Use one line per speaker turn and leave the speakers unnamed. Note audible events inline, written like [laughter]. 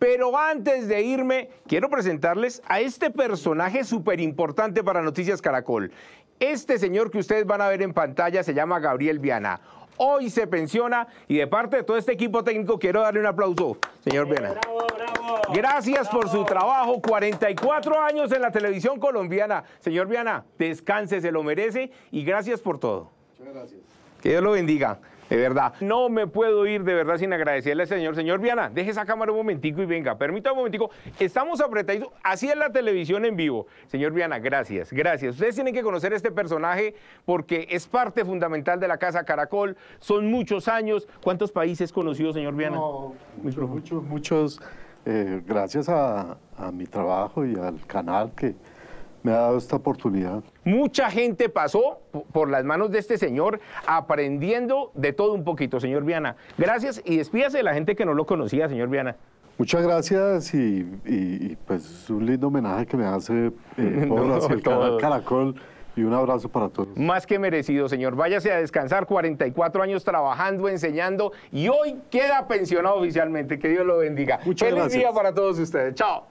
Pero antes de irme, quiero presentarles a este personaje súper importante para Noticias Caracol. Este señor que ustedes van a ver en pantalla se llama Gabriel Viana. Hoy se pensiona y de parte de todo este equipo técnico quiero darle un aplauso, señor Viana. Bravo, bravo, Gracias por su trabajo, 44 años en la televisión colombiana. Señor Viana, descanse, se lo merece y gracias por todo gracias. Que Dios lo bendiga. De verdad, no me puedo ir de verdad sin agradecerle al señor. Señor Viana, deje esa cámara un momentico y venga, permítame un momentico. Estamos apretaditos, así es la televisión en vivo. Señor Viana, gracias, gracias. Ustedes tienen que conocer este personaje porque es parte fundamental de la Casa Caracol. Son muchos años. ¿Cuántos países conocidos, señor Viana?
muchos, muchos, muchos. Eh, gracias a, a mi trabajo y al canal que me ha dado esta oportunidad.
Mucha gente pasó por las manos de este señor aprendiendo de todo un poquito, señor Viana. Gracias y despídase de la gente que no lo conocía, señor Viana. Muchas
gracias y, pues un lindo homenaje que me hace eh, [laughs] el Caracol y un abrazo para todos.
Más que merecido, señor. Váyase a descansar, 44 años trabajando, enseñando y hoy queda pensionado oficialmente. Que Dios lo bendiga. Muchas Feliz día para todos ustedes. Chao.